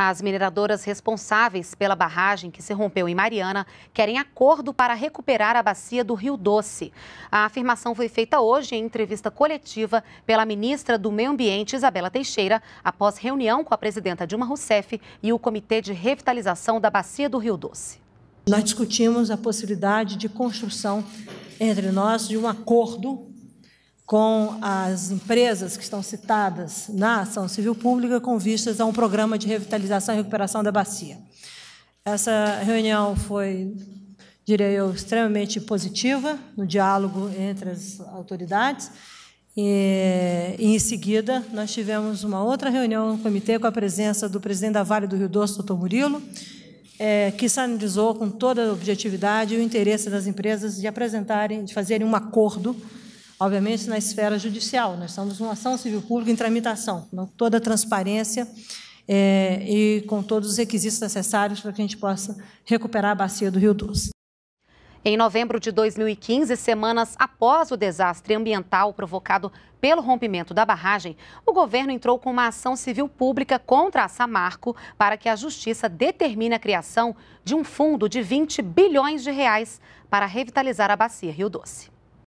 As mineradoras responsáveis pela barragem que se rompeu em Mariana querem acordo para recuperar a bacia do Rio Doce. A afirmação foi feita hoje em entrevista coletiva pela ministra do Meio Ambiente, Isabela Teixeira, após reunião com a presidenta Dilma Rousseff e o Comitê de Revitalização da Bacia do Rio Doce. Nós discutimos a possibilidade de construção entre nós de um acordo com as empresas que estão citadas na ação civil pública com vistas a um programa de revitalização e recuperação da bacia. Essa reunião foi, diria eu, extremamente positiva no diálogo entre as autoridades. E, e, em seguida, nós tivemos uma outra reunião no comitê com a presença do presidente da Vale do Rio Doce, doutor Murilo, é, que sinalizou com toda a objetividade o interesse das empresas de apresentarem, de fazerem um acordo obviamente na esfera judicial. Nós estamos numa ação civil pública em tramitação, com toda a transparência é, e com todos os requisitos necessários para que a gente possa recuperar a bacia do Rio Doce. Em novembro de 2015, semanas após o desastre ambiental provocado pelo rompimento da barragem, o governo entrou com uma ação civil pública contra a Samarco para que a justiça determine a criação de um fundo de 20 bilhões de reais para revitalizar a bacia Rio Doce.